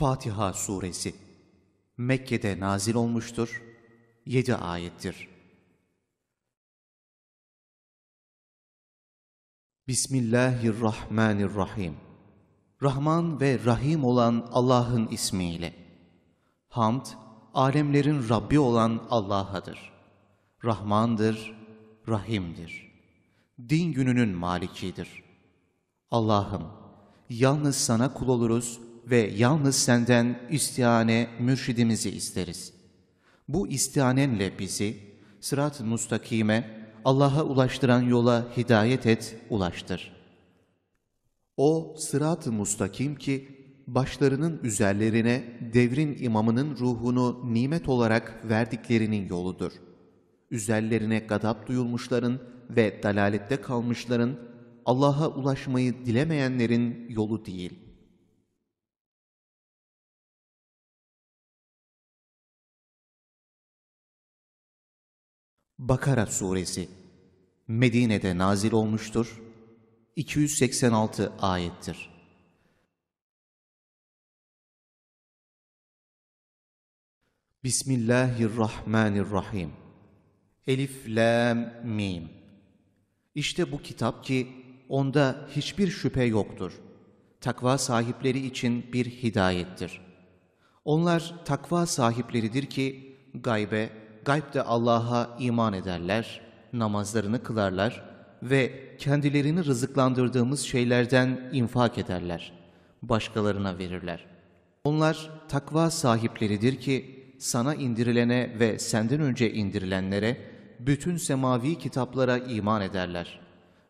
Fatiha Suresi Mekke'de nazil olmuştur. 7 ayettir. Bismillahirrahmanirrahim. Rahman ve Rahim olan Allah'ın ismiyle. Hamd, alemlerin Rabbi olan Allah'adır. Rahmandır, Rahim'dir. Din gününün malikidir. Allah'ım, yalnız sana kul oluruz ve yalnız senden istihane mürşidimizi isteriz. Bu istihanenle bizi sırat-ı mustakime, Allah'a ulaştıran yola hidayet et, ulaştır. O sırat-ı mustakim ki başlarının üzerlerine devrin imamının ruhunu nimet olarak verdiklerinin yoludur. Üzerlerine gadap duyulmuşların ve dalalette kalmışların, Allah'a ulaşmayı dilemeyenlerin yolu değil.'' Bakara Suresi Medine'de nazil olmuştur. 286 ayettir. Bismillahirrahmanirrahim. Elif, Lam, Mim. İşte bu kitap ki onda hiçbir şüphe yoktur. Takva sahipleri için bir hidayettir. Onlar takva sahipleridir ki gaybe, gaybde Allah'a iman ederler, namazlarını kılarlar ve kendilerini rızıklandırdığımız şeylerden infak ederler, başkalarına verirler. Onlar takva sahipleridir ki sana indirilene ve senden önce indirilenlere bütün semavi kitaplara iman ederler.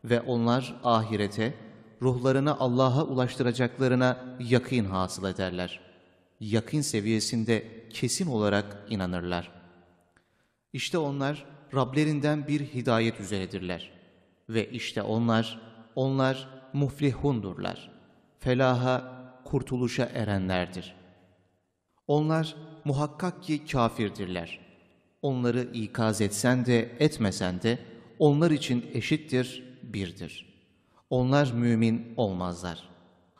Ve onlar ahirete, ruhlarını Allah'a ulaştıracaklarına yakın hasıl ederler. Yakın seviyesinde kesin olarak inanırlar.'' İşte onlar Rablerinden bir hidayet üzeredirler. Ve işte onlar, onlar muflihundurlar. Felaha, kurtuluşa erenlerdir. Onlar muhakkak ki kafirdirler. Onları ikaz etsen de etmesen de onlar için eşittir, birdir. Onlar mümin olmazlar.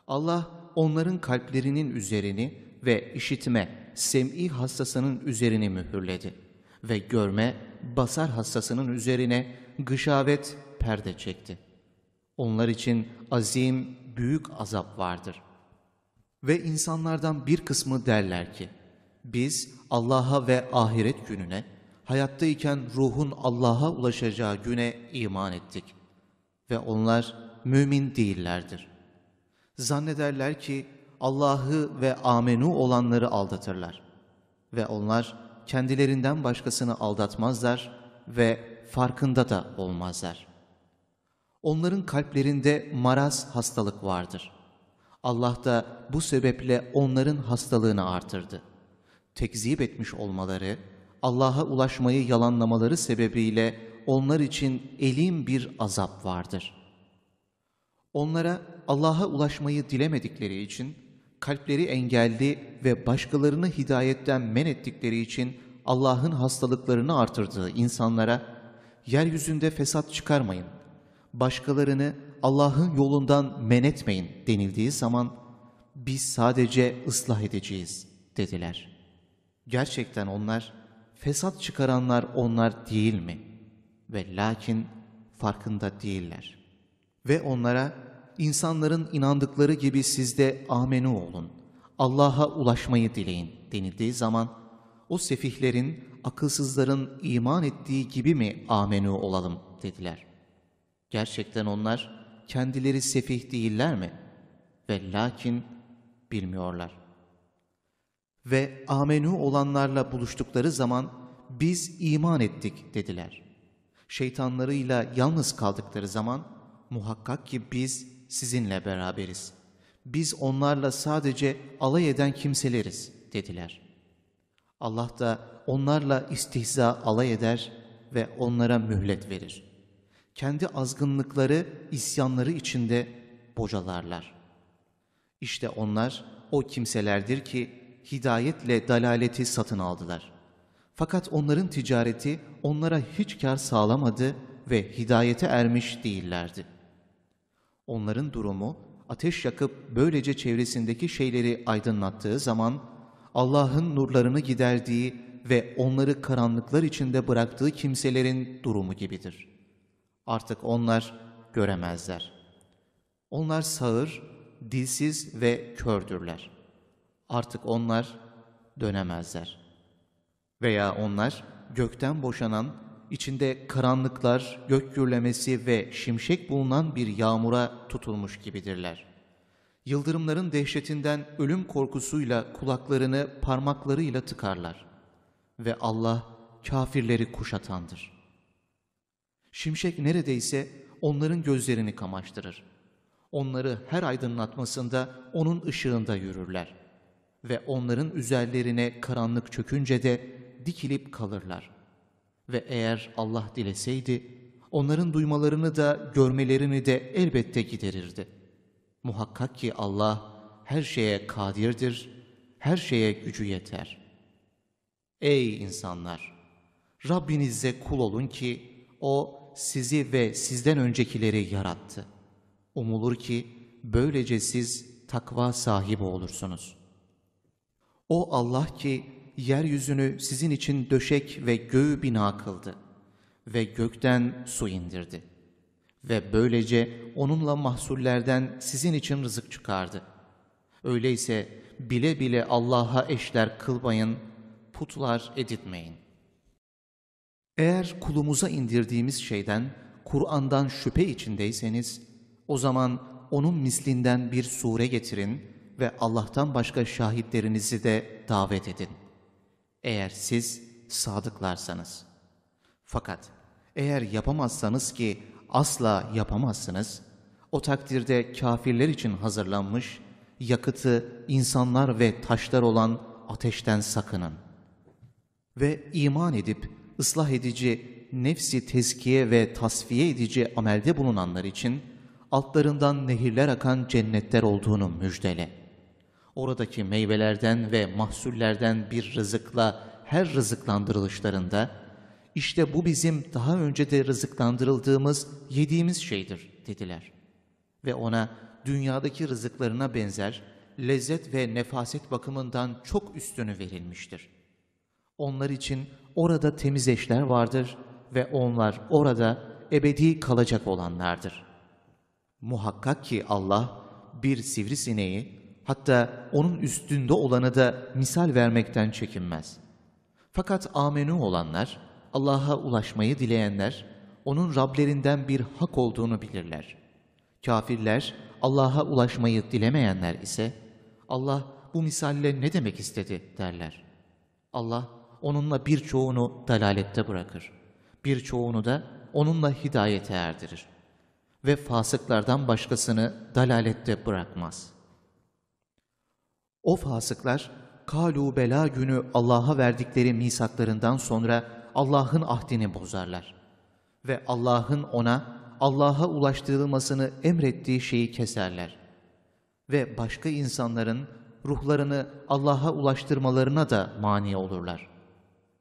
Allah onların kalplerinin üzerini ve işitme, sem'i hassasının üzerini mühürledi.'' ve görme basar hassasının üzerine gışavet perde çekti. Onlar için azim, büyük azap vardır. Ve insanlardan bir kısmı derler ki, biz Allah'a ve ahiret gününe, hayattayken ruhun Allah'a ulaşacağı güne iman ettik. Ve onlar mümin değillerdir. Zannederler ki Allah'ı ve amenu olanları aldatırlar. Ve onlar kendilerinden başkasını aldatmazlar ve farkında da olmazlar. Onların kalplerinde maraz hastalık vardır. Allah da bu sebeple onların hastalığını artırdı. Tekzip etmiş olmaları, Allah'a ulaşmayı yalanlamaları sebebiyle onlar için elim bir azap vardır. Onlara Allah'a ulaşmayı dilemedikleri için kalpleri engelli ve başkalarını hidayetten men ettikleri için Allah'ın hastalıklarını artırdığı insanlara yeryüzünde fesat çıkarmayın, başkalarını Allah'ın yolundan men etmeyin denildiği zaman biz sadece ıslah edeceğiz dediler. Gerçekten onlar, fesat çıkaranlar onlar değil mi? Ve lakin farkında değiller. Ve onlara insanların inandıkları gibi siz de amene olun, Allah'a ulaşmayı dileyin denildiği zaman o sefihlerin, akılsızların iman ettiği gibi mi amene olalım dediler. Gerçekten onlar kendileri sefih değiller mi? Ve lakin bilmiyorlar. Ve amenü olanlarla buluştukları zaman biz iman ettik dediler. Şeytanlarıyla yalnız kaldıkları zaman muhakkak ki biz sizinle beraberiz. Biz onlarla sadece alay eden kimseleriz dediler. Allah da onlarla istihza alay eder ve onlara mühlet verir. Kendi azgınlıkları, isyanları içinde bocalarlar. İşte onlar o kimselerdir ki hidayetle dalaleti satın aldılar. Fakat onların ticareti onlara hiç kar sağlamadı ve hidayete ermiş değillerdi.'' Onların durumu ateş yakıp böylece çevresindeki şeyleri aydınlattığı zaman Allah'ın nurlarını giderdiği ve onları karanlıklar içinde bıraktığı kimselerin durumu gibidir. Artık onlar göremezler. Onlar sağır, dilsiz ve kördürler. Artık onlar dönemezler. Veya onlar gökten boşanan içinde karanlıklar, gök gürlemesi ve şimşek bulunan bir yağmura tutulmuş gibidirler. Yıldırımların dehşetinden ölüm korkusuyla kulaklarını parmaklarıyla tıkarlar. Ve Allah kafirleri kuşatandır. Şimşek neredeyse onların gözlerini kamaştırır. Onları her aydınlatmasında onun ışığında yürürler. Ve onların üzerlerine karanlık çökünce de dikilip kalırlar.'' Ve eğer Allah dileseydi, onların duymalarını da görmelerini de elbette giderirdi. Muhakkak ki Allah her şeye kadirdir, her şeye gücü yeter. Ey insanlar! Rabbinize kul olun ki O sizi ve sizden öncekileri yarattı. Umulur ki böylece siz takva sahibi olursunuz. O Allah ki yeryüzünü sizin için döşek ve göğü bina kıldı ve gökten su indirdi ve böylece onunla mahsullerden sizin için rızık çıkardı. Öyleyse bile bile Allah'a eşler kılmayın, putlar editmeyin. Eğer kulumuza indirdiğimiz şeyden, Kur'an'dan şüphe içindeyseniz, o zaman onun mislinden bir sure getirin ve Allah'tan başka şahitlerinizi de davet edin. Eğer siz sadıklarsanız. Fakat eğer yapamazsanız ki asla yapamazsınız, o takdirde kafirler için hazırlanmış, yakıtı insanlar ve taşlar olan ateşten sakının. Ve iman edip ıslah edici, nefsi tezkiye ve tasfiye edici amelde bulunanlar için altlarından nehirler akan cennetler olduğunu müjdele.'' Oradaki meyvelerden ve mahsullerden bir rızıkla her rızıklandırılışlarında, işte bu bizim daha önce de rızıklandırıldığımız, yediğimiz şeydir dediler. Ve ona dünyadaki rızıklarına benzer lezzet ve nefaset bakımından çok üstünü verilmiştir. Onlar için orada temiz eşler vardır ve onlar orada ebedi kalacak olanlardır. Muhakkak ki Allah bir sivrisineği hatta onun üstünde olana da misal vermekten çekinmez. Fakat amenu olanlar, Allah'a ulaşmayı dileyenler, onun Rablerinden bir hak olduğunu bilirler. Kafirler, Allah'a ulaşmayı dilemeyenler ise, Allah bu misalle ne demek istedi derler. Allah onunla birçoğunu dalalette bırakır. Birçoğunu da onunla hidayete erdirir. Ve fasıklardan başkasını dalalette bırakmaz.'' O fasıklar, kalu bela günü Allah'a verdikleri misaklarından sonra Allah'ın ahdini bozarlar. Ve Allah'ın ona, Allah'a ulaştırılmasını emrettiği şeyi keserler. Ve başka insanların ruhlarını Allah'a ulaştırmalarına da mani olurlar.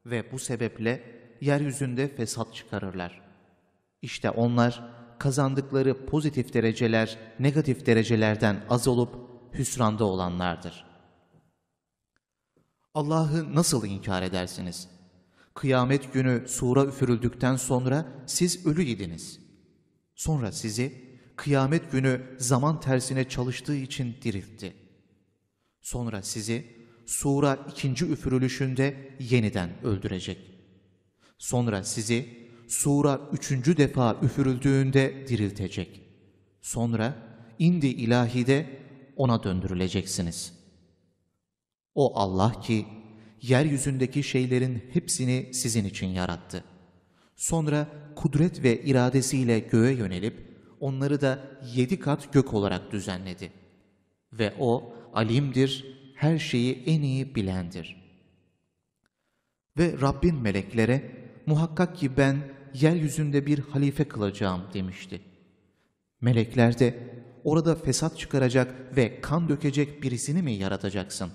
Ve bu sebeple yeryüzünde fesat çıkarırlar. İşte onlar kazandıkları pozitif dereceler negatif derecelerden az olup hüsranda olanlardır.'' Allah'ı nasıl inkar edersiniz? Kıyamet günü sura üfürüldükten sonra siz ölü idiniz. Sonra sizi kıyamet günü zaman tersine çalıştığı için diriltti. Sonra sizi sura ikinci üfürülüşünde yeniden öldürecek. Sonra sizi sura üçüncü defa üfürüldüğünde diriltecek. Sonra indi ilahide ona döndürüleceksiniz.'' O Allah ki yeryüzündeki şeylerin hepsini sizin için yarattı. Sonra kudret ve iradesiyle göğe yönelip onları da yedi kat gök olarak düzenledi. Ve O alimdir, her şeyi en iyi bilendir. Ve Rabbin meleklere muhakkak ki ben yeryüzünde bir halife kılacağım demişti. Melekler de orada fesat çıkaracak ve kan dökecek birisini mi yaratacaksın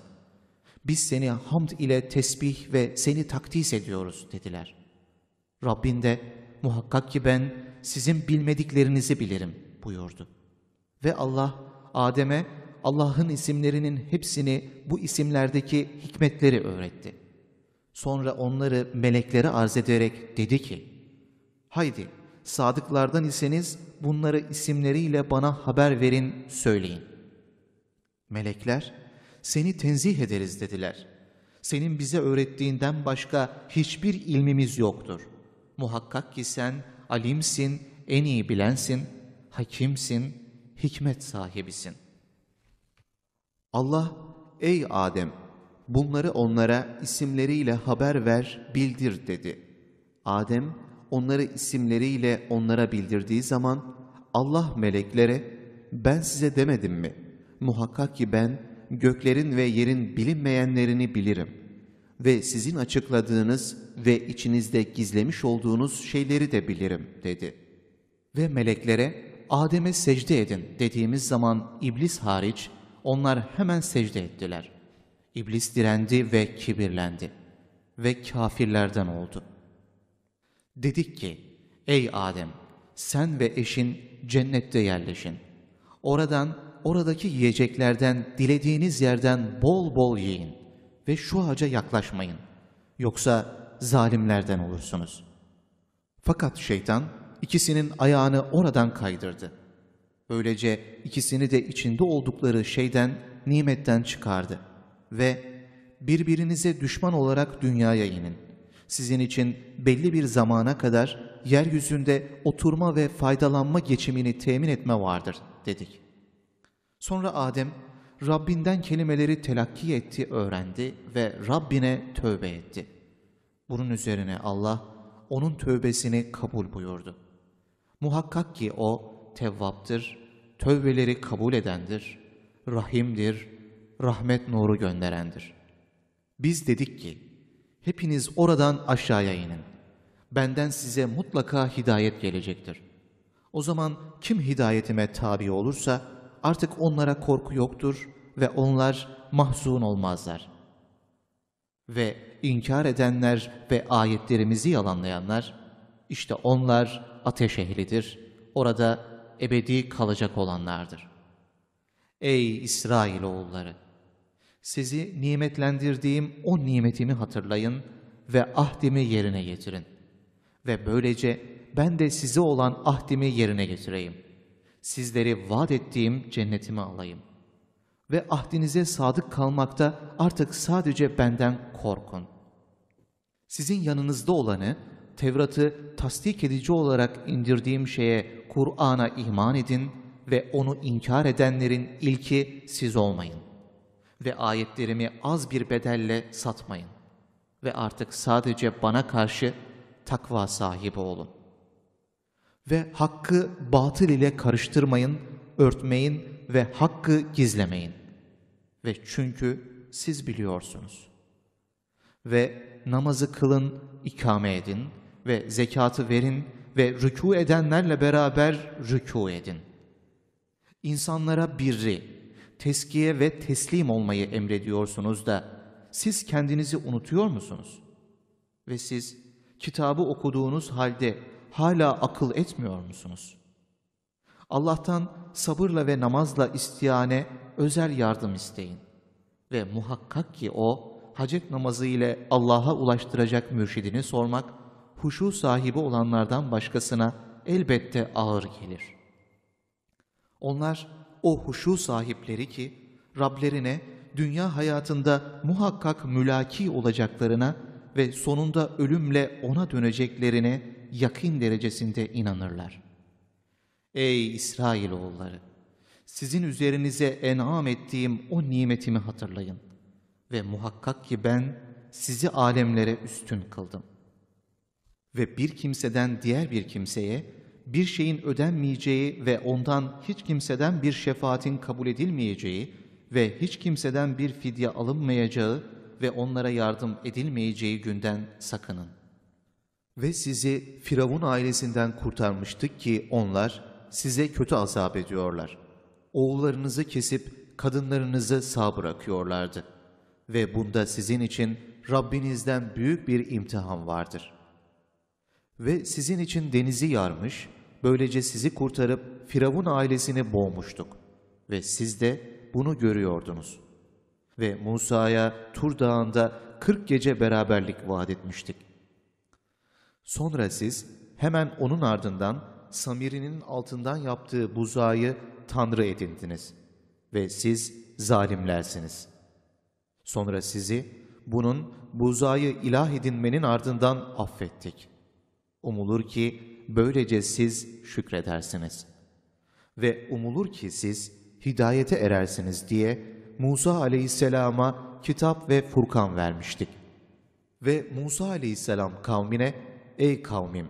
biz seni hamd ile tesbih ve seni takdis ediyoruz dediler. Rabbin de muhakkak ki ben sizin bilmediklerinizi bilirim buyurdu. Ve Allah Adem'e Allah'ın isimlerinin hepsini bu isimlerdeki hikmetleri öğretti. Sonra onları meleklere arz ederek dedi ki, Haydi sadıklardan iseniz bunları isimleriyle bana haber verin, söyleyin. Melekler, seni tenzih ederiz dediler. Senin bize öğrettiğinden başka hiçbir ilmimiz yoktur. Muhakkak ki sen alimsin, en iyi bilensin, hakimsin, hikmet sahibisin. Allah, ey Adem, bunları onlara isimleriyle haber ver, bildir dedi. Adem, onları isimleriyle onlara bildirdiği zaman, Allah meleklere, ben size demedim mi? Muhakkak ki ben göklerin ve yerin bilinmeyenlerini bilirim ve sizin açıkladığınız ve içinizde gizlemiş olduğunuz şeyleri de bilirim dedi. Ve meleklere Adem'e secde edin dediğimiz zaman iblis hariç onlar hemen secde ettiler. İblis direndi ve kibirlendi ve kafirlerden oldu. Dedik ki, ey Adem sen ve eşin cennette yerleşin. Oradan oradaki yiyeceklerden dilediğiniz yerden bol bol yiyin ve şu ağaca yaklaşmayın. Yoksa zalimlerden olursunuz. Fakat şeytan ikisinin ayağını oradan kaydırdı. Böylece ikisini de içinde oldukları şeyden, nimetten çıkardı. Ve birbirinize düşman olarak dünyaya inin. Sizin için belli bir zamana kadar yeryüzünde oturma ve faydalanma geçimini temin etme vardır dedik.'' Sonra Adem Rabbinden kelimeleri telakki etti, öğrendi ve Rabbine tövbe etti. Bunun üzerine Allah onun tövbesini kabul buyurdu. Muhakkak ki o tevvaptır, tövbeleri kabul edendir, rahimdir, rahmet nuru gönderendir. Biz dedik ki, hepiniz oradan aşağıya inin. Benden size mutlaka hidayet gelecektir. O zaman kim hidayetime tabi olursa, artık onlara korku yoktur ve onlar mahzun olmazlar. Ve inkar edenler ve ayetlerimizi yalanlayanlar, işte onlar ateş ehlidir. Orada ebedi kalacak olanlardır. Ey İsrail oğulları! Sizi nimetlendirdiğim o nimetimi hatırlayın ve ahdimi yerine getirin. Ve böylece ben de size olan ahdimi yerine getireyim.'' sizleri vaat ettiğim cennetime alayım. Ve ahdinize sadık kalmakta artık sadece benden korkun. Sizin yanınızda olanı, Tevrat'ı tasdik edici olarak indirdiğim şeye Kur'an'a iman edin ve onu inkar edenlerin ilki siz olmayın. Ve ayetlerimi az bir bedelle satmayın. Ve artık sadece bana karşı takva sahibi olun ve hakkı batıl ile karıştırmayın, örtmeyin ve hakkı gizlemeyin. Ve çünkü siz biliyorsunuz. Ve namazı kılın, ikame edin ve zekatı verin ve rükû edenlerle beraber rükû edin. İnsanlara birri, teskiye ve teslim olmayı emrediyorsunuz da siz kendinizi unutuyor musunuz? Ve siz kitabı okuduğunuz halde hala akıl etmiyor musunuz? Allah'tan sabırla ve namazla istiyane özel yardım isteyin. Ve muhakkak ki o, hacet namazı ile Allah'a ulaştıracak mürşidini sormak, huşu sahibi olanlardan başkasına elbette ağır gelir. Onlar o huşu sahipleri ki, Rablerine dünya hayatında muhakkak mülaki olacaklarına ve sonunda ölümle ona döneceklerine Yakın derecesinde inanırlar. Ey İsrail oğulları, Sizin üzerinize en'am ettiğim o nimetimi hatırlayın. Ve muhakkak ki ben sizi alemlere üstün kıldım. Ve bir kimseden diğer bir kimseye bir şeyin ödenmeyeceği ve ondan hiç kimseden bir şefaatin kabul edilmeyeceği ve hiç kimseden bir fidye alınmayacağı ve onlara yardım edilmeyeceği günden sakının. Ve sizi Firavun ailesinden kurtarmıştık ki onlar size kötü azap ediyorlar. Oğullarınızı kesip kadınlarınızı sağ bırakıyorlardı. Ve bunda sizin için Rabbinizden büyük bir imtihan vardır. Ve sizin için denizi yarmış, böylece sizi kurtarıp Firavun ailesini boğmuştuk. Ve siz de bunu görüyordunuz. Ve Musa'ya Tur Dağı'nda 40 gece beraberlik vaat etmiştik. Sonra siz hemen onun ardından Samiri'nin altından yaptığı buzağı tanrı edindiniz ve siz zalimlersiniz. Sonra sizi bunun buzağı ilah edinmenin ardından affettik. Umulur ki böylece siz şükredersiniz. Ve umulur ki siz hidayete erersiniz diye Musa aleyhisselama kitap ve Furkan vermiştik. Ve Musa aleyhisselam kavmine ey kavmim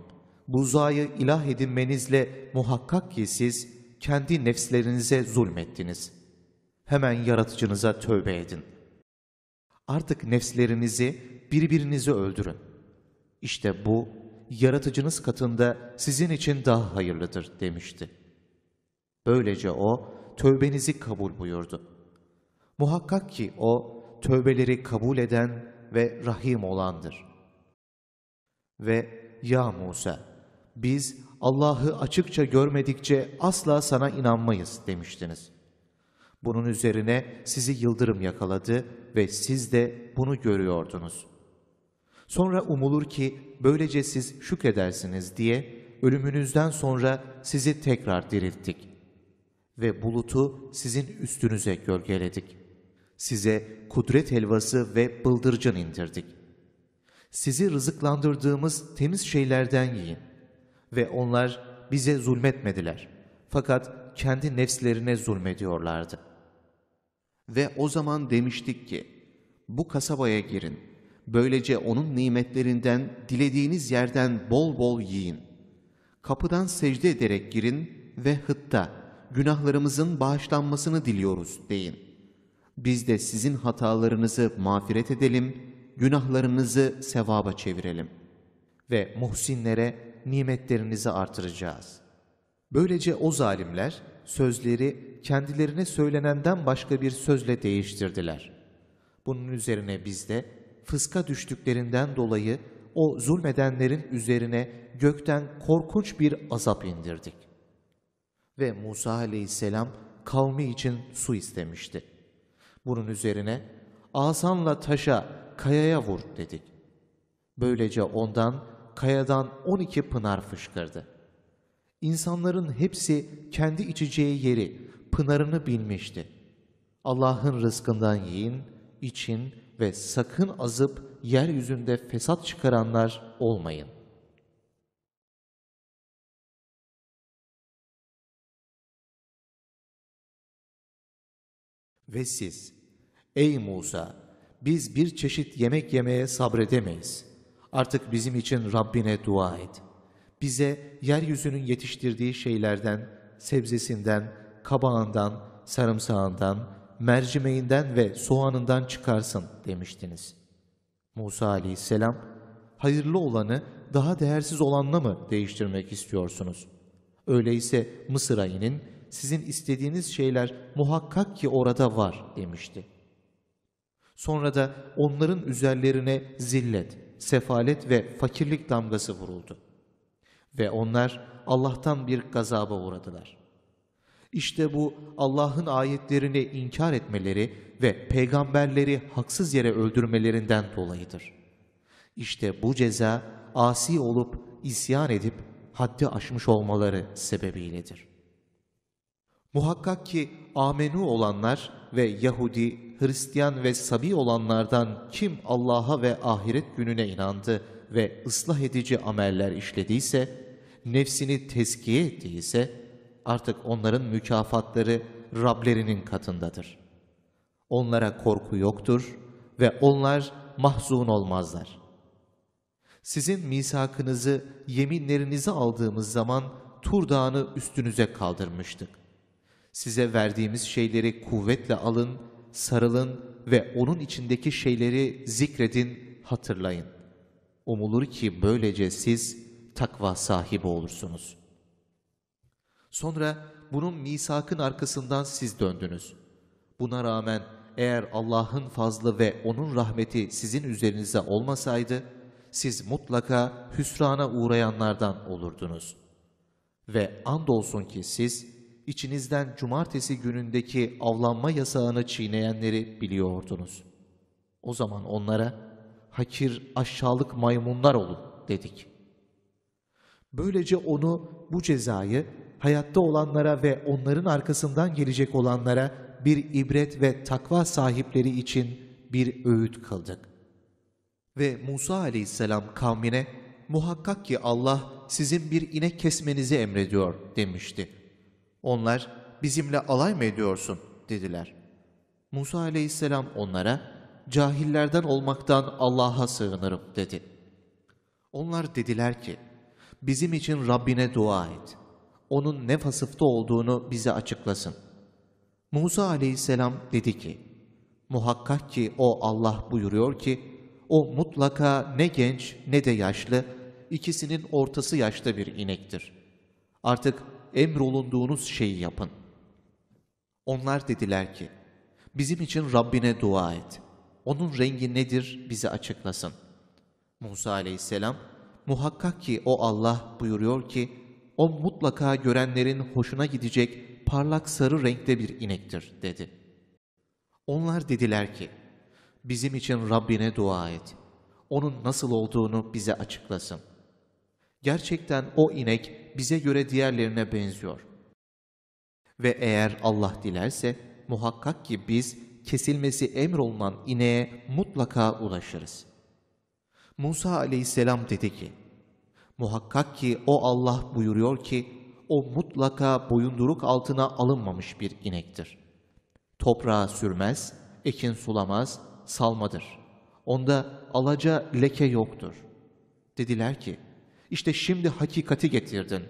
buzayı ilah edinmenizle muhakkak ki siz kendi nefslerinize zulmettiniz. Hemen yaratıcınıza tövbe edin. Artık nefslerinizi birbirinizi öldürün. İşte bu yaratıcınız katında sizin için daha hayırlıdır demişti. Böylece o tövbenizi kabul buyurdu. Muhakkak ki o tövbeleri kabul eden ve rahim olandır.'' Ve ya Musa biz Allah'ı açıkça görmedikçe asla sana inanmayız demiştiniz. Bunun üzerine sizi yıldırım yakaladı ve siz de bunu görüyordunuz. Sonra umulur ki böylece siz şükredersiniz diye ölümünüzden sonra sizi tekrar dirilttik. Ve bulutu sizin üstünüze gölgeledik. Size kudret helvası ve bıldırcın indirdik sizi rızıklandırdığımız temiz şeylerden yiyin. Ve onlar bize zulmetmediler. Fakat kendi nefslerine zulmediyorlardı. Ve o zaman demiştik ki, bu kasabaya girin. Böylece onun nimetlerinden dilediğiniz yerden bol bol yiyin. Kapıdan secde ederek girin ve hıtta günahlarımızın bağışlanmasını diliyoruz deyin. Biz de sizin hatalarınızı mağfiret edelim.'' günahlarınızı sevaba çevirelim ve muhsinlere nimetlerinizi artıracağız. Böylece o zalimler sözleri kendilerine söylenenden başka bir sözle değiştirdiler. Bunun üzerine biz de fıska düştüklerinden dolayı o zulmedenlerin üzerine gökten korkunç bir azap indirdik. Ve Musa aleyhisselam kavmi için su istemişti. Bunun üzerine asanla taşa kayaya vur dedik. Böylece ondan, kayadan 12 pınar fışkırdı. İnsanların hepsi kendi içeceği yeri, pınarını bilmişti. Allah'ın rızkından yiyin, için ve sakın azıp yeryüzünde fesat çıkaranlar olmayın. Ve siz, ey Musa! biz bir çeşit yemek yemeye sabredemeyiz. Artık bizim için Rabbine dua et. Bize yeryüzünün yetiştirdiği şeylerden, sebzesinden, kabağından, sarımsağından, mercimeğinden ve soğanından çıkarsın demiştiniz. Musa aleyhisselam, hayırlı olanı daha değersiz olanla mı değiştirmek istiyorsunuz? Öyleyse Mısır'a inin, sizin istediğiniz şeyler muhakkak ki orada var demişti.'' Sonra da onların üzerlerine zillet, sefalet ve fakirlik damgası vuruldu. Ve onlar Allah'tan bir gazaba uğradılar. İşte bu Allah'ın ayetlerini inkar etmeleri ve peygamberleri haksız yere öldürmelerinden dolayıdır. İşte bu ceza asi olup isyan edip haddi aşmış olmaları sebebiyledir. Muhakkak ki amenu olanlar ve Yahudi, Hristiyan ve Sabi olanlardan kim Allah'a ve ahiret gününe inandı ve ıslah edici ameller işlediyse, nefsini tezkiye ettiyse, artık onların mükafatları Rablerinin katındadır. Onlara korku yoktur ve onlar mahzun olmazlar. Sizin misakınızı, yeminlerinizi aldığımız zaman Tur Dağı'nı üstünüze kaldırmıştık.'' Size verdiğimiz şeyleri kuvvetle alın, sarılın ve onun içindeki şeyleri zikredin, hatırlayın. Umulur ki böylece siz takva sahibi olursunuz. Sonra bunun misakın arkasından siz döndünüz. Buna rağmen eğer Allah'ın fazlı ve O'nun rahmeti sizin üzerinize olmasaydı, siz mutlaka hüsrana uğrayanlardan olurdunuz. Ve andolsun ki siz, içinizden cumartesi günündeki avlanma yasağını çiğneyenleri biliyordunuz. O zaman onlara hakir aşağılık maymunlar olun dedik. Böylece onu bu cezayı hayatta olanlara ve onların arkasından gelecek olanlara bir ibret ve takva sahipleri için bir öğüt kıldık. Ve Musa aleyhisselam kavmine muhakkak ki Allah sizin bir inek kesmenizi emrediyor demişti. Onlar bizimle alay mı ediyorsun dediler. Musa aleyhisselam onlara cahillerden olmaktan Allah'a sığınırım dedi. Onlar dediler ki bizim için Rabbine dua et. Onun ne fasıfta olduğunu bize açıklasın. Musa aleyhisselam dedi ki muhakkak ki o Allah buyuruyor ki o mutlaka ne genç ne de yaşlı ikisinin ortası yaşta bir inektir. Artık emrolunduğunuz şeyi yapın. Onlar dediler ki, bizim için Rabbine dua et. Onun rengi nedir bize açıklasın. Musa aleyhisselam, muhakkak ki o Allah buyuruyor ki, o mutlaka görenlerin hoşuna gidecek parlak sarı renkte bir inektir dedi. Onlar dediler ki, bizim için Rabbine dua et. Onun nasıl olduğunu bize açıklasın. Gerçekten o inek bize göre diğerlerine benziyor. Ve eğer Allah dilerse muhakkak ki biz kesilmesi emrolunan ineğe mutlaka ulaşırız. Musa aleyhisselam dedi ki, Muhakkak ki o Allah buyuruyor ki, o mutlaka boyunduruk altına alınmamış bir inektir. Toprağa sürmez, ekin sulamaz, salmadır. Onda alaca leke yoktur. Dediler ki, işte şimdi hakikati getirdin.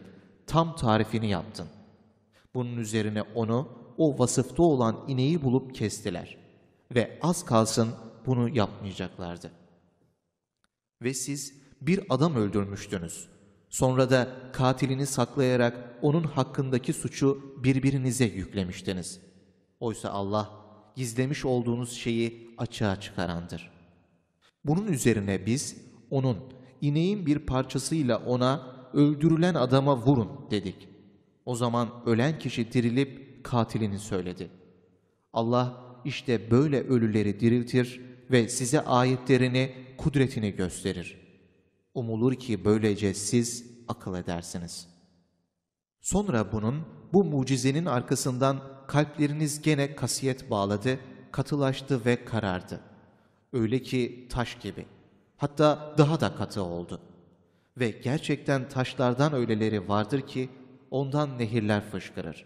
Tam tarifini yaptın. Bunun üzerine onu o vasıfta olan ineği bulup kestiler. Ve az kalsın bunu yapmayacaklardı. Ve siz bir adam öldürmüştünüz. Sonra da katilini saklayarak onun hakkındaki suçu birbirinize yüklemiştiniz. Oysa Allah gizlemiş olduğunuz şeyi açığa çıkarandır. Bunun üzerine biz onun ineğin bir parçasıyla ona öldürülen adama vurun dedik. O zaman ölen kişi dirilip katilini söyledi. Allah işte böyle ölüleri diriltir ve size ayetlerini, kudretini gösterir. Umulur ki böylece siz akıl edersiniz. Sonra bunun, bu mucizenin arkasından kalpleriniz gene kasiyet bağladı, katılaştı ve karardı. Öyle ki taş gibi.'' Hatta daha da katı oldu. Ve gerçekten taşlardan öyleleri vardır ki ondan nehirler fışkırır.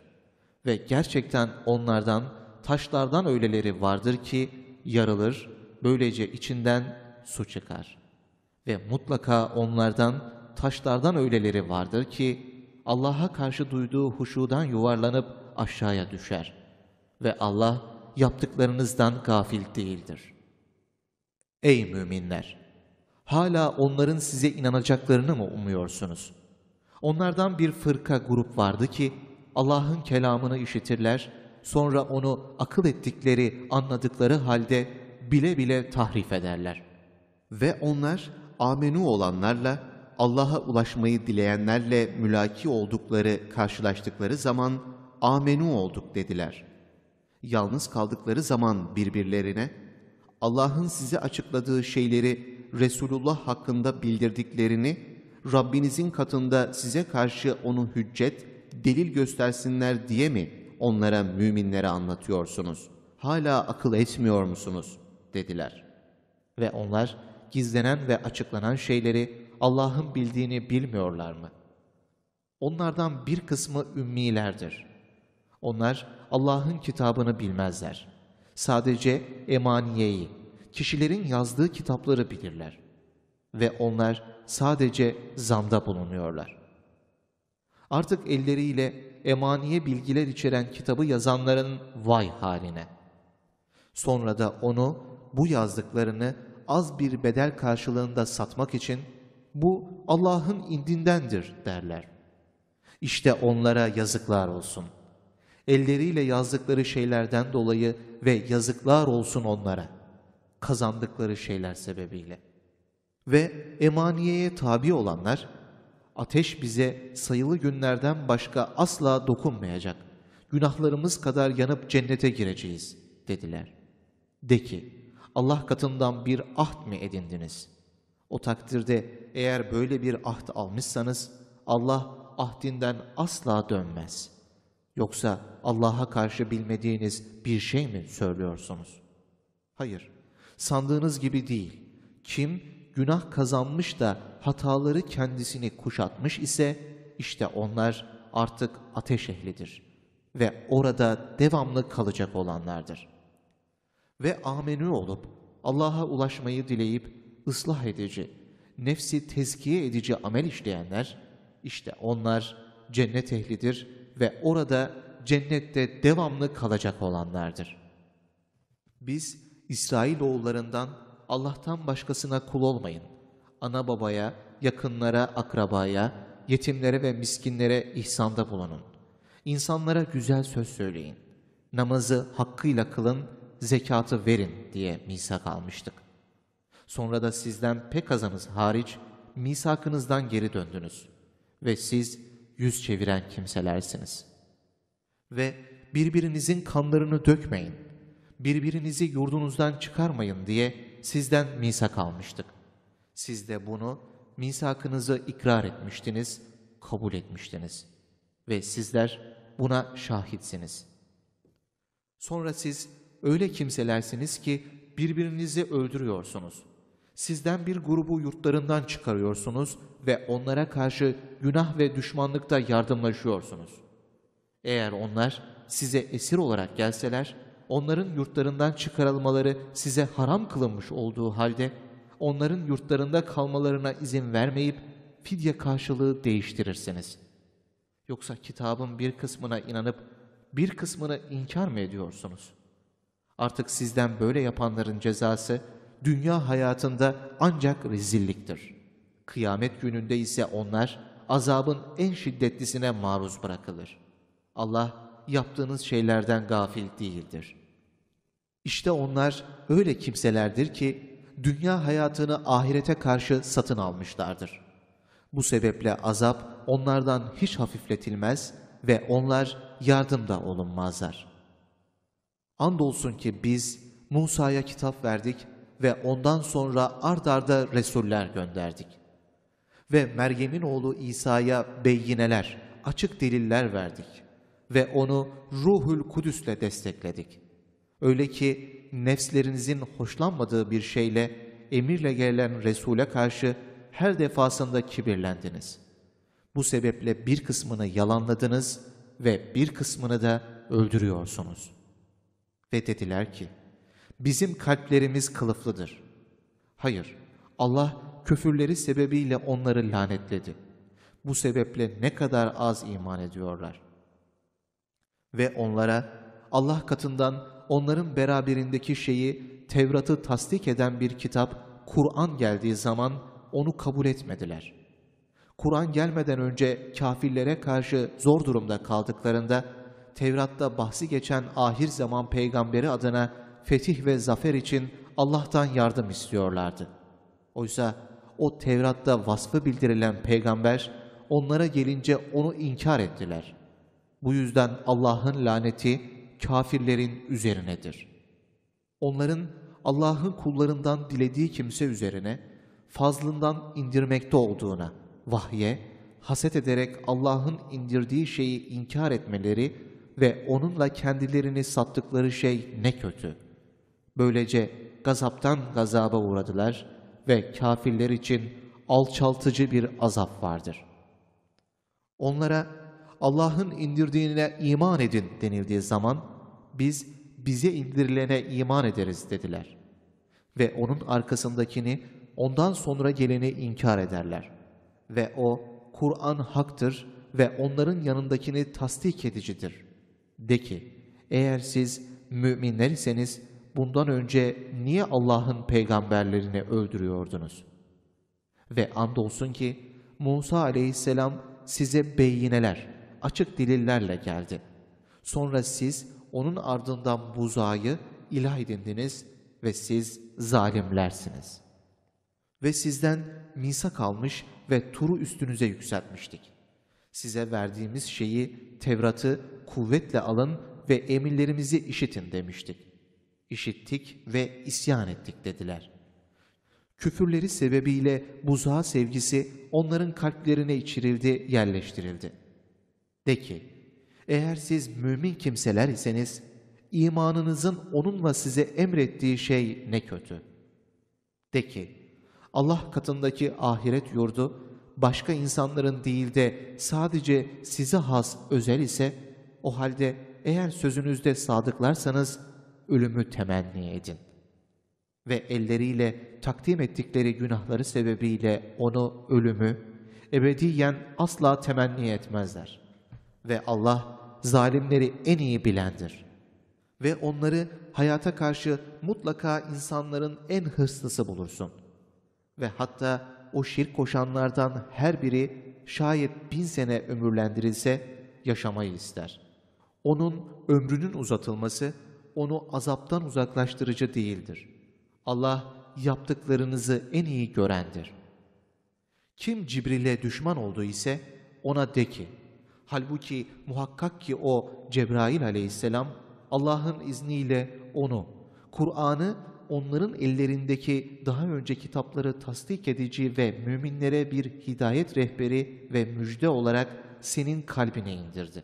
Ve gerçekten onlardan, taşlardan öyleleri vardır ki yarılır, böylece içinden su çıkar. Ve mutlaka onlardan, taşlardan öyleleri vardır ki Allah'a karşı duyduğu huşudan yuvarlanıp aşağıya düşer. Ve Allah yaptıklarınızdan gafil değildir. Ey müminler! Hala onların size inanacaklarını mı umuyorsunuz? Onlardan bir fırka grup vardı ki Allah'ın kelamını işitirler, sonra onu akıl ettikleri, anladıkları halde bile bile tahrif ederler. Ve onlar amenu olanlarla Allah'a ulaşmayı dileyenlerle mülaki oldukları, karşılaştıkları zaman amenu olduk dediler. Yalnız kaldıkları zaman birbirlerine Allah'ın size açıkladığı şeyleri Resulullah hakkında bildirdiklerini Rabbinizin katında size karşı onu hüccet, delil göstersinler diye mi onlara müminlere anlatıyorsunuz? Hala akıl etmiyor musunuz? dediler. Ve onlar gizlenen ve açıklanan şeyleri Allah'ın bildiğini bilmiyorlar mı? Onlardan bir kısmı ümmilerdir. Onlar Allah'ın kitabını bilmezler. Sadece emaniyeyi, kişilerin yazdığı kitapları bilirler ve onlar sadece zamda bulunuyorlar. Artık elleriyle emaniye bilgiler içeren kitabı yazanların vay haline. Sonra da onu, bu yazdıklarını az bir bedel karşılığında satmak için bu Allah'ın indindendir derler. İşte onlara yazıklar olsun. Elleriyle yazdıkları şeylerden dolayı ve yazıklar olsun onlara.'' kazandıkları şeyler sebebiyle. Ve emaniyeye tabi olanlar, ateş bize sayılı günlerden başka asla dokunmayacak, günahlarımız kadar yanıp cennete gireceğiz dediler. De ki, Allah katından bir ahd mi edindiniz? O takdirde eğer böyle bir ahd almışsanız, Allah ahdinden asla dönmez. Yoksa Allah'a karşı bilmediğiniz bir şey mi söylüyorsunuz? Hayır. Sandığınız gibi değil. Kim günah kazanmış da hataları kendisini kuşatmış ise işte onlar artık ateş ehlidir ve orada devamlı kalacak olanlardır. Ve amenü olup Allah'a ulaşmayı dileyip ıslah edici, nefsi tezkiye edici amel işleyenler, işte onlar cennet ehlidir ve orada cennette devamlı kalacak olanlardır. Biz İsrailoğullarından Allah'tan başkasına kul olmayın. Ana babaya, yakınlara, akrabaya, yetimlere ve miskinlere ihsanda bulunun. İnsanlara güzel söz söyleyin. Namazı hakkıyla kılın, zekatı verin diye misak almıştık. Sonra da sizden pek azınız hariç misakınızdan geri döndünüz ve siz yüz çeviren kimselersiniz. Ve birbirinizin kanlarını dökmeyin.'' birbirinizi yurdunuzdan çıkarmayın diye sizden misak almıştık. Siz de bunu misakınızı ikrar etmiştiniz, kabul etmiştiniz. Ve sizler buna şahitsiniz. Sonra siz öyle kimselersiniz ki birbirinizi öldürüyorsunuz. Sizden bir grubu yurtlarından çıkarıyorsunuz ve onlara karşı günah ve düşmanlıkta yardımlaşıyorsunuz. Eğer onlar size esir olarak gelseler, onların yurtlarından çıkarılmaları size haram kılınmış olduğu halde, onların yurtlarında kalmalarına izin vermeyip fidye karşılığı değiştirirsiniz. Yoksa kitabın bir kısmına inanıp bir kısmını inkar mı ediyorsunuz? Artık sizden böyle yapanların cezası dünya hayatında ancak rezilliktir. Kıyamet gününde ise onlar azabın en şiddetlisine maruz bırakılır. Allah yaptığınız şeylerden gafil değildir.'' İşte onlar öyle kimselerdir ki dünya hayatını ahirete karşı satın almışlardır. Bu sebeple azap onlardan hiç hafifletilmez ve onlar yardımda olunmazlar. Andolsun ki biz Musa'ya kitap verdik ve ondan sonra ard arda Resuller gönderdik. Ve Meryem'in oğlu İsa'ya beyineler, açık deliller verdik ve onu Ruhül Kudüs'le destekledik. Öyle ki nefslerinizin hoşlanmadığı bir şeyle emirle gelen Resul'e karşı her defasında kibirlendiniz. Bu sebeple bir kısmını yalanladınız ve bir kısmını da öldürüyorsunuz. Ve dediler ki, bizim kalplerimiz kılıflıdır. Hayır, Allah köfürleri sebebiyle onları lanetledi. Bu sebeple ne kadar az iman ediyorlar. Ve onlara Allah katından onların beraberindeki şeyi Tevrat'ı tasdik eden bir kitap Kur'an geldiği zaman onu kabul etmediler. Kur'an gelmeden önce kafirlere karşı zor durumda kaldıklarında Tevrat'ta bahsi geçen ahir zaman peygamberi adına fetih ve zafer için Allah'tan yardım istiyorlardı. Oysa o Tevrat'ta vasfı bildirilen peygamber onlara gelince onu inkar ettiler. Bu yüzden Allah'ın laneti kafirlerin üzerinedir. Onların Allah'ın kullarından dilediği kimse üzerine fazlından indirmekte olduğuna, vahye, haset ederek Allah'ın indirdiği şeyi inkar etmeleri ve onunla kendilerini sattıkları şey ne kötü. Böylece gazaptan gazaba uğradılar ve kafirler için alçaltıcı bir azap vardır. Onlara Allah'ın indirdiğine iman edin denildiği zaman biz bize indirilene iman ederiz dediler. Ve onun arkasındakini, ondan sonra geleni inkar ederler. Ve o, Kur'an haktır ve onların yanındakini tasdik edicidir. De ki, eğer siz müminler iseniz, bundan önce niye Allah'ın peygamberlerini öldürüyordunuz? Ve andolsun ki Musa aleyhisselam size beyineler, açık delillerle geldi. Sonra siz onun ardından buzağı ilah edindiniz ve siz zalimlersiniz. Ve sizden misak kalmış ve turu üstünüze yükseltmiştik. Size verdiğimiz şeyi, Tevrat'ı kuvvetle alın ve emirlerimizi işitin demiştik. İşittik ve isyan ettik dediler. Küfürleri sebebiyle buzağa sevgisi onların kalplerine içirildi, yerleştirildi. De ki, eğer siz mümin kimseler iseniz, imanınızın onunla size emrettiği şey ne kötü. De ki, Allah katındaki ahiret yurdu, başka insanların değil de sadece size has özel ise, o halde eğer sözünüzde sadıklarsanız, ölümü temenni edin. Ve elleriyle takdim ettikleri günahları sebebiyle onu ölümü, ebediyen asla temenni etmezler. Ve Allah zalimleri en iyi bilendir. Ve onları hayata karşı mutlaka insanların en hırslısı bulursun. Ve hatta o şirk koşanlardan her biri şayet bin sene ömürlendirilse yaşamayı ister. Onun ömrünün uzatılması onu azaptan uzaklaştırıcı değildir. Allah yaptıklarınızı en iyi görendir. Kim Cibril'e düşman oldu ise ona de ki, Halbuki muhakkak ki o Cebrail aleyhisselam Allah'ın izniyle onu, Kur'an'ı onların ellerindeki daha önce kitapları tasdik edici ve müminlere bir hidayet rehberi ve müjde olarak senin kalbine indirdi.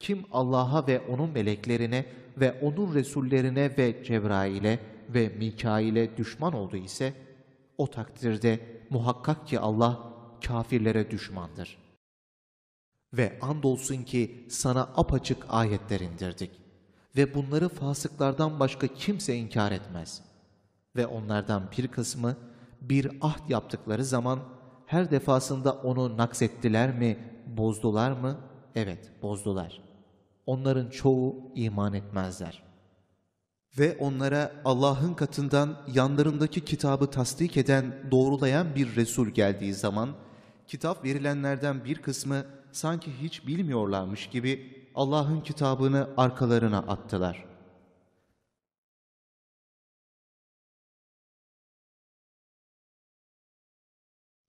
Kim Allah'a ve onun meleklerine ve onun resullerine ve Cebrail'e ve Mikail'e düşman oldu ise, o takdirde muhakkak ki Allah kafirlere düşmandır. Ve andolsun ki sana apaçık ayetler indirdik. Ve bunları fasıklardan başka kimse inkar etmez. Ve onlardan bir kısmı bir ahd yaptıkları zaman her defasında onu naksettiler mi, bozdular mı? Evet, bozdular. Onların çoğu iman etmezler. Ve onlara Allah'ın katından yanlarındaki kitabı tasdik eden, doğrulayan bir Resul geldiği zaman, kitap verilenlerden bir kısmı sanki hiç bilmiyorlarmış gibi Allah'ın kitabını arkalarına attılar.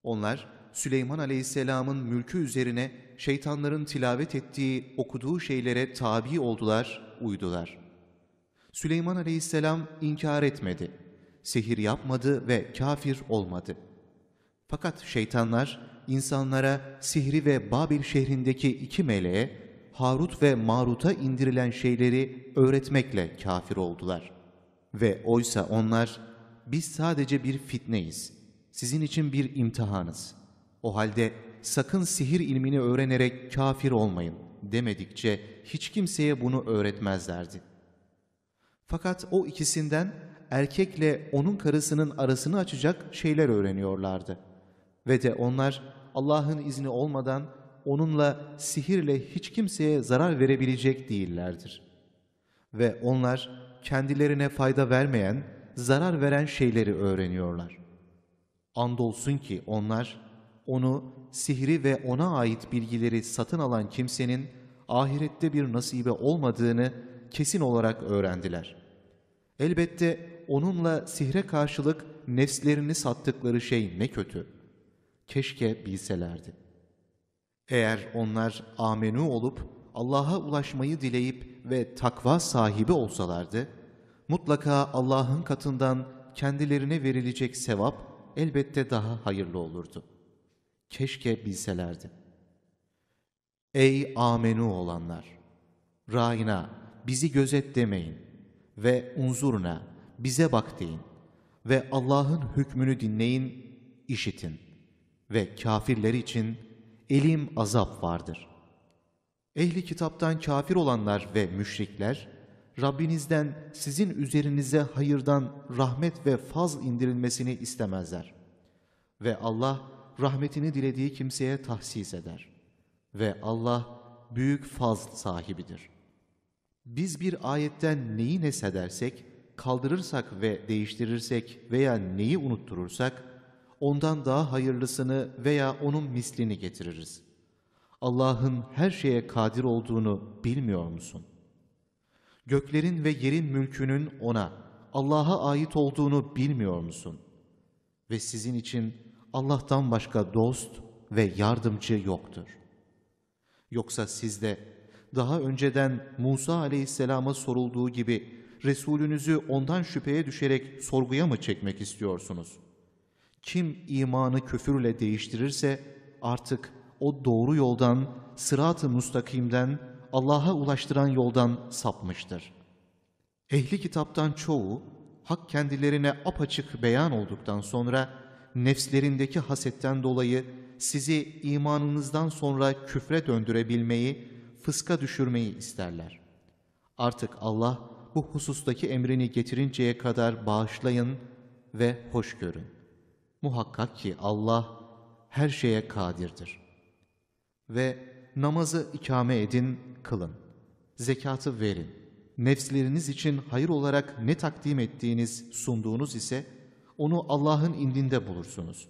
Onlar Süleyman Aleyhisselam'ın mülkü üzerine şeytanların tilavet ettiği, okuduğu şeylere tabi oldular, uydular. Süleyman Aleyhisselam inkar etmedi, sihir yapmadı ve kafir olmadı.'' Fakat şeytanlar insanlara Sihri ve Babil şehrindeki iki meleğe Harut ve Marut'a indirilen şeyleri öğretmekle kafir oldular. Ve oysa onlar biz sadece bir fitneyiz. Sizin için bir imtihanız. O halde sakın sihir ilmini öğrenerek kafir olmayın demedikçe hiç kimseye bunu öğretmezlerdi. Fakat o ikisinden erkekle onun karısının arasını açacak şeyler öğreniyorlardı.'' Ve de onlar Allah'ın izni olmadan onunla sihirle hiç kimseye zarar verebilecek değillerdir. Ve onlar kendilerine fayda vermeyen, zarar veren şeyleri öğreniyorlar. Andolsun ki onlar onu, sihri ve ona ait bilgileri satın alan kimsenin ahirette bir nasibe olmadığını kesin olarak öğrendiler. Elbette onunla sihre karşılık nefslerini sattıkları şey ne kötü.'' Keşke bilselerdi. Eğer onlar amenu olup Allah'a ulaşmayı dileyip ve takva sahibi olsalardı, mutlaka Allah'ın katından kendilerine verilecek sevap elbette daha hayırlı olurdu. Keşke bilselerdi. Ey amenu olanlar! Raina, bizi gözet demeyin ve unzurna, bize bak deyin ve Allah'ın hükmünü dinleyin, işitin.'' ve kafirler için elim azap vardır. Ehli kitaptan kafir olanlar ve müşrikler, Rabbinizden sizin üzerinize hayırdan rahmet ve faz indirilmesini istemezler. Ve Allah rahmetini dilediği kimseye tahsis eder. Ve Allah büyük faz sahibidir. Biz bir ayetten neyi nesedersek, kaldırırsak ve değiştirirsek veya neyi unutturursak, ondan daha hayırlısını veya onun mislini getiririz. Allah'ın her şeye kadir olduğunu bilmiyor musun? Göklerin ve yerin mülkünün ona, Allah'a ait olduğunu bilmiyor musun? Ve sizin için Allah'tan başka dost ve yardımcı yoktur. Yoksa siz de daha önceden Musa aleyhisselama sorulduğu gibi Resulünüzü ondan şüpheye düşerek sorguya mı çekmek istiyorsunuz?'' Kim imanı küfürle değiştirirse artık o doğru yoldan, sırat-ı mustakimden, Allah'a ulaştıran yoldan sapmıştır. Ehli kitaptan çoğu, hak kendilerine apaçık beyan olduktan sonra, nefslerindeki hasetten dolayı sizi imanınızdan sonra küfre döndürebilmeyi, fıska düşürmeyi isterler. Artık Allah bu husustaki emrini getirinceye kadar bağışlayın ve hoş görün. Muhakkak ki Allah her şeye kadirdir. Ve namazı ikame edin, kılın. Zekatı verin. Nefsleriniz için hayır olarak ne takdim ettiğiniz, sunduğunuz ise onu Allah'ın indinde bulursunuz.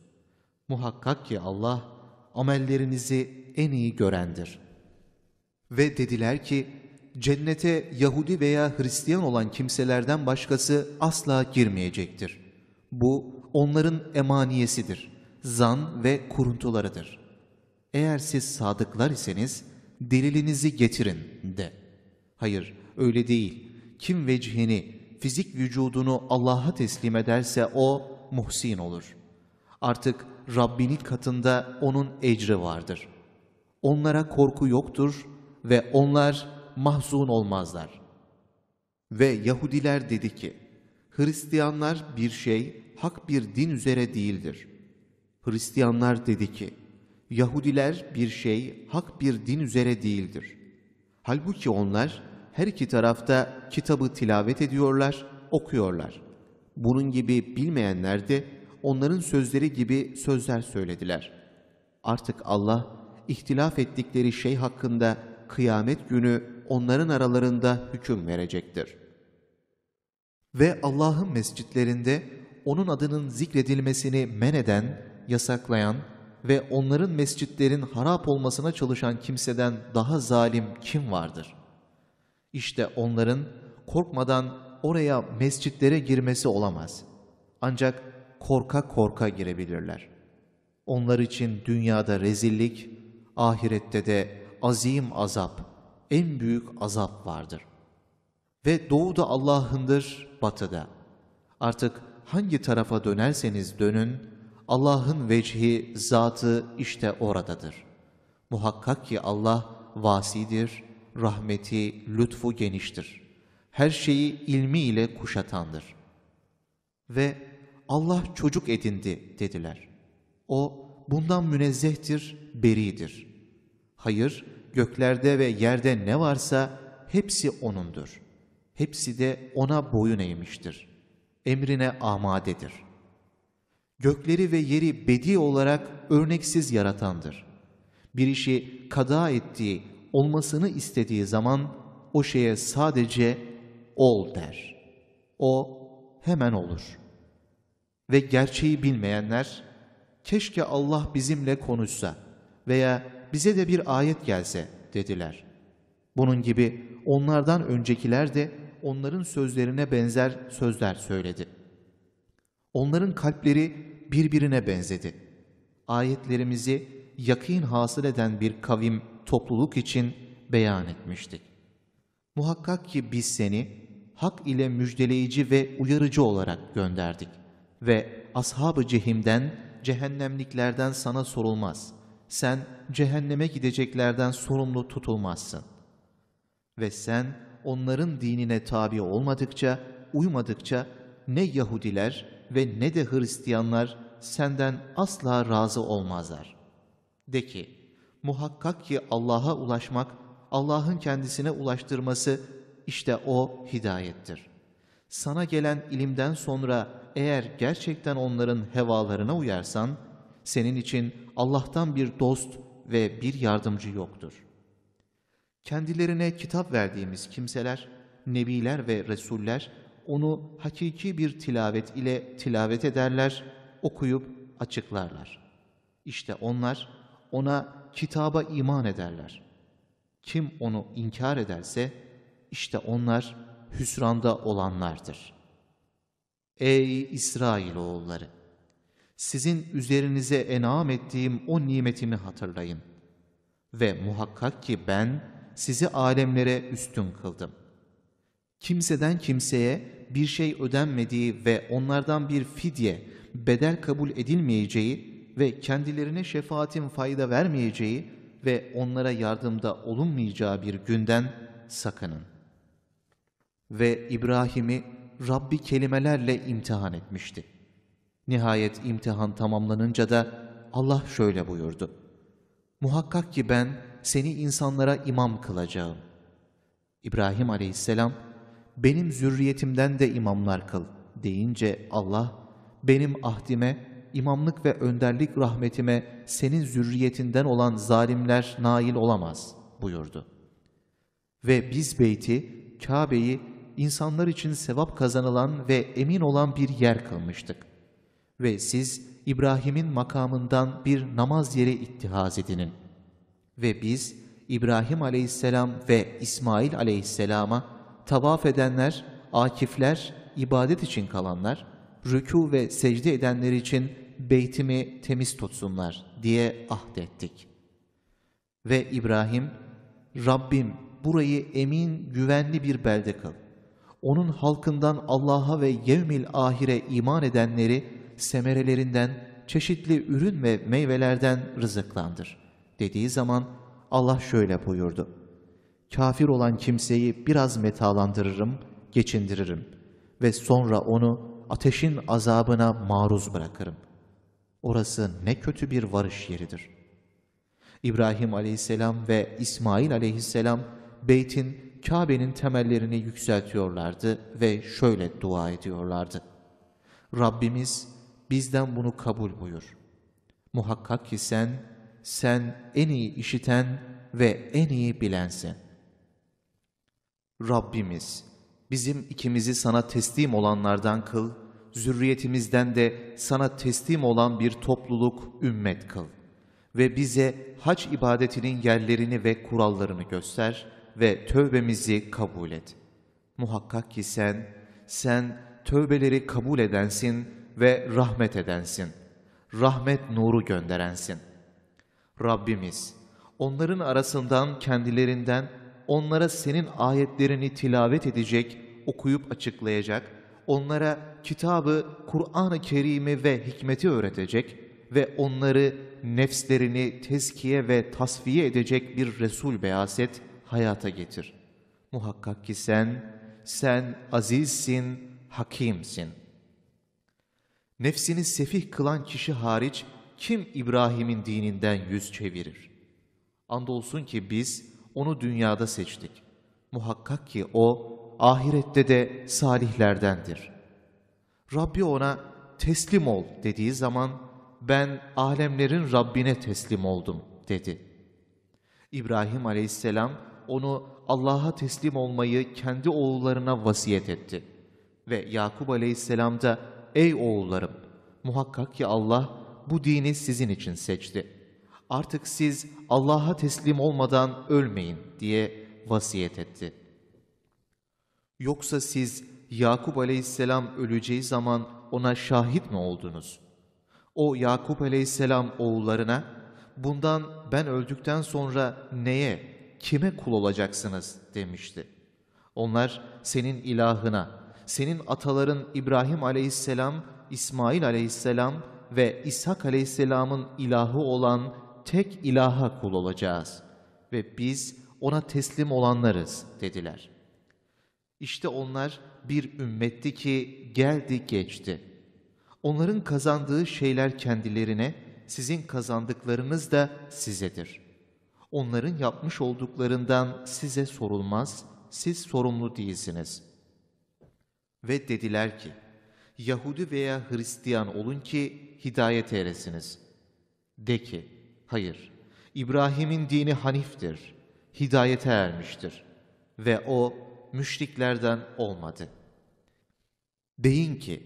Muhakkak ki Allah amellerinizi en iyi görendir. Ve dediler ki, cennete Yahudi veya Hristiyan olan kimselerden başkası asla girmeyecektir. Bu onların emaniyesidir, zan ve kuruntularıdır. Eğer siz sadıklar iseniz delilinizi getirin de. Hayır, öyle değil. Kim vecihini, fizik vücudunu Allah'a teslim ederse o muhsin olur. Artık Rabbinin katında onun ecri vardır. Onlara korku yoktur ve onlar mahzun olmazlar. Ve Yahudiler dedi ki, Hristiyanlar bir şey, hak bir din üzere değildir. Hristiyanlar dedi ki, Yahudiler bir şey hak bir din üzere değildir. Halbuki onlar her iki tarafta kitabı tilavet ediyorlar, okuyorlar. Bunun gibi bilmeyenler de onların sözleri gibi sözler söylediler. Artık Allah ihtilaf ettikleri şey hakkında kıyamet günü onların aralarında hüküm verecektir. Ve Allah'ın mescitlerinde onun adının zikredilmesini men eden, yasaklayan ve onların mescitlerin harap olmasına çalışan kimseden daha zalim kim vardır? İşte onların korkmadan oraya mescitlere girmesi olamaz. Ancak korka korka girebilirler. Onlar için dünyada rezillik, ahirette de azim azap, en büyük azap vardır. Ve doğu da Allah'ındır, batı da. Artık hangi tarafa dönerseniz dönün, Allah'ın vecihi, zatı işte oradadır. Muhakkak ki Allah vasidir, rahmeti, lütfu geniştir. Her şeyi ilmiyle kuşatandır. Ve Allah çocuk edindi dediler. O bundan münezzehtir, beridir. Hayır, göklerde ve yerde ne varsa hepsi O'nundur. Hepsi de O'na boyun eğmiştir.'' emrine amadedir. Gökleri ve yeri bedi olarak örneksiz yaratandır. Bir işi kada ettiği, olmasını istediği zaman o şeye sadece ol der. O hemen olur. Ve gerçeği bilmeyenler, keşke Allah bizimle konuşsa veya bize de bir ayet gelse dediler. Bunun gibi onlardan öncekiler de onların sözlerine benzer sözler söyledi. Onların kalpleri birbirine benzedi. Ayetlerimizi yakın hasıl eden bir kavim topluluk için beyan etmiştik. Muhakkak ki biz seni hak ile müjdeleyici ve uyarıcı olarak gönderdik ve ashab cehimden, cehennemliklerden sana sorulmaz. Sen cehenneme gideceklerden sorumlu tutulmazsın. Ve sen onların dinine tabi olmadıkça, uymadıkça ne Yahudiler ve ne de Hristiyanlar senden asla razı olmazlar. De ki, muhakkak ki Allah'a ulaşmak, Allah'ın kendisine ulaştırması, işte o hidayettir. Sana gelen ilimden sonra eğer gerçekten onların hevalarına uyarsan, senin için Allah'tan bir dost ve bir yardımcı yoktur.'' Kendilerine kitap verdiğimiz kimseler, nebiler ve resuller onu hakiki bir tilavet ile tilavet ederler, okuyup açıklarlar. İşte onlar ona kitaba iman ederler. Kim onu inkar ederse işte onlar hüsranda olanlardır. Ey İsrail oğulları, Sizin üzerinize enam ettiğim o nimetimi hatırlayın. Ve muhakkak ki ben, sizi alemlere üstün kıldım. Kimseden kimseye bir şey ödenmediği ve onlardan bir fidye, bedel kabul edilmeyeceği ve kendilerine şefaatin fayda vermeyeceği ve onlara yardımda olunmayacağı bir günden sakının. Ve İbrahim'i Rabbi kelimelerle imtihan etmişti. Nihayet imtihan tamamlanınca da Allah şöyle buyurdu. Muhakkak ki ben seni insanlara imam kılacağım. İbrahim aleyhisselam, benim zürriyetimden de imamlar kıl deyince Allah, benim ahdime, imamlık ve önderlik rahmetime senin zürriyetinden olan zalimler nail olamaz buyurdu. Ve biz beyti, Kabe'yi insanlar için sevap kazanılan ve emin olan bir yer kılmıştık. Ve siz İbrahim'in makamından bir namaz yeri ittihaz edinin. Ve biz İbrahim aleyhisselam ve İsmail aleyhisselama tavaf edenler, akifler, ibadet için kalanlar, rükû ve secde edenler için beytimi temiz tutsunlar diye ahdettik. Ve İbrahim, Rabbim burayı emin, güvenli bir belde kıl. Onun halkından Allah'a ve yevmil ahire iman edenleri semerelerinden, çeşitli ürün ve meyvelerden rızıklandır dediği zaman Allah şöyle buyurdu. Kafir olan kimseyi biraz metalandırırım, geçindiririm ve sonra onu ateşin azabına maruz bırakırım. Orası ne kötü bir varış yeridir. İbrahim aleyhisselam ve İsmail aleyhisselam beytin, Kabe'nin temellerini yükseltiyorlardı ve şöyle dua ediyorlardı. Rabbimiz bizden bunu kabul buyur. Muhakkak ki sen sen en iyi işiten ve en iyi bilensin. Rabbimiz, bizim ikimizi sana teslim olanlardan kıl, zürriyetimizden de sana teslim olan bir topluluk, ümmet kıl. Ve bize hac ibadetinin yerlerini ve kurallarını göster ve tövbemizi kabul et. Muhakkak ki sen, sen tövbeleri kabul edensin ve rahmet edensin. Rahmet nuru gönderensin.'' Rabbimiz onların arasından kendilerinden onlara senin ayetlerini tilavet edecek, okuyup açıklayacak, onlara kitabı, Kur'an-ı Kerim'i ve hikmeti öğretecek ve onları nefslerini tezkiye ve tasfiye edecek bir Resul beyaset hayata getir. Muhakkak ki sen, sen azizsin, hakimsin. Nefsini sefih kılan kişi hariç kim İbrahim'in dininden yüz çevirir? Andolsun ki biz onu dünyada seçtik. Muhakkak ki o ahirette de salihlerdendir. Rabbi ona teslim ol dediği zaman ben alemlerin Rabbine teslim oldum dedi. İbrahim aleyhisselam onu Allah'a teslim olmayı kendi oğullarına vasiyet etti. Ve Yakup aleyhisselam da ey oğullarım muhakkak ki Allah bu dini sizin için seçti. Artık siz Allah'a teslim olmadan ölmeyin diye vasiyet etti. Yoksa siz Yakup aleyhisselam öleceği zaman ona şahit mi oldunuz? O Yakup aleyhisselam oğullarına, bundan ben öldükten sonra neye, kime kul olacaksınız demişti. Onlar senin ilahına, senin ataların İbrahim aleyhisselam, İsmail aleyhisselam ve İshak aleyhisselamın ilahı olan tek ilaha kul olacağız ve biz ona teslim olanlarız dediler. İşte onlar bir ümmetti ki geldi geçti. Onların kazandığı şeyler kendilerine, sizin kazandıklarınız da sizedir. Onların yapmış olduklarından size sorulmaz, siz sorumlu değilsiniz. Ve dediler ki, Yahudi veya Hristiyan olun ki hidayet eresiniz. De ki, hayır, İbrahim'in dini haniftir, hidayete ermiştir ve o müşriklerden olmadı. Deyin ki,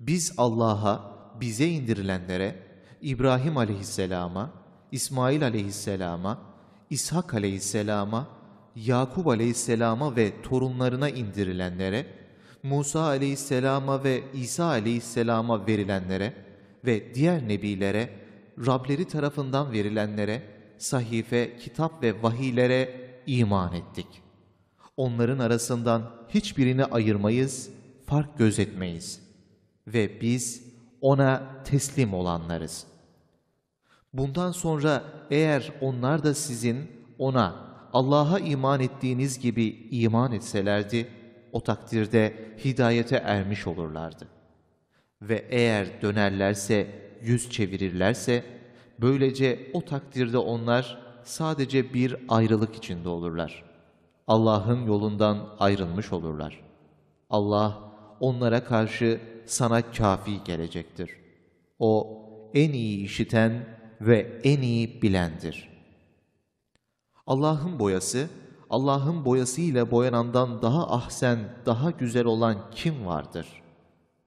biz Allah'a, bize indirilenlere, İbrahim aleyhisselama, İsmail aleyhisselama, İshak aleyhisselama, Yakub aleyhisselama ve torunlarına indirilenlere, Musa aleyhisselama ve İsa aleyhisselama verilenlere ve diğer nebilere, Rableri tarafından verilenlere, sahife, kitap ve vahiylere iman ettik. Onların arasından hiçbirini ayırmayız, fark gözetmeyiz. Ve biz ona teslim olanlarız. Bundan sonra eğer onlar da sizin ona, Allah'a iman ettiğiniz gibi iman etselerdi, o takdirde hidayete ermiş olurlardı. Ve eğer dönerlerse, yüz çevirirlerse, böylece o takdirde onlar sadece bir ayrılık içinde olurlar. Allah'ın yolundan ayrılmış olurlar. Allah onlara karşı sana kafi gelecektir. O en iyi işiten ve en iyi bilendir. Allah'ın boyası, Allah'ın boyasıyla boyanandan daha ahsen, daha güzel olan kim vardır?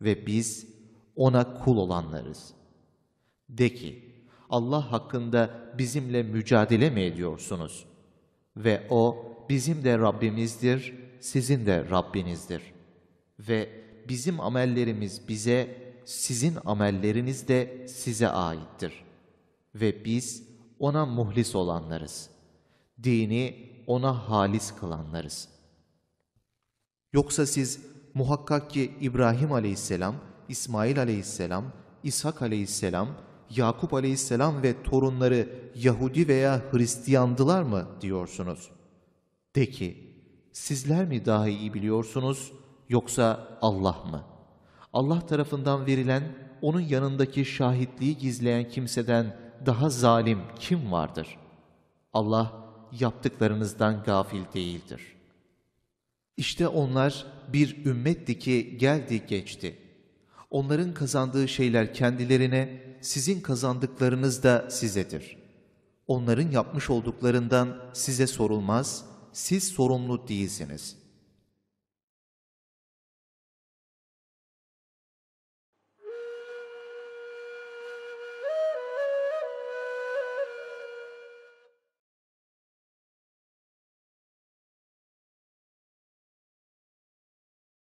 Ve biz ona kul olanlarız. De ki, Allah hakkında bizimle mücadele mi ediyorsunuz? Ve O bizim de Rabbimizdir, sizin de Rabbinizdir. Ve bizim amellerimiz bize, sizin amelleriniz de size aittir. Ve biz ona muhlis olanlarız. Dini ona halis kılanlarız. Yoksa siz muhakkak ki İbrahim aleyhisselam, İsmail aleyhisselam, İshak aleyhisselam, Yakup aleyhisselam ve torunları Yahudi veya Hristiyandılar mı diyorsunuz? De ki, sizler mi daha iyi biliyorsunuz yoksa Allah mı? Allah tarafından verilen, onun yanındaki şahitliği gizleyen kimseden daha zalim kim vardır? Allah yaptıklarınızdan gafil değildir. İşte onlar bir ümmetti ki geldi geçti. Onların kazandığı şeyler kendilerine, sizin kazandıklarınız da sizedir. Onların yapmış olduklarından size sorulmaz, siz sorumlu değilsiniz.''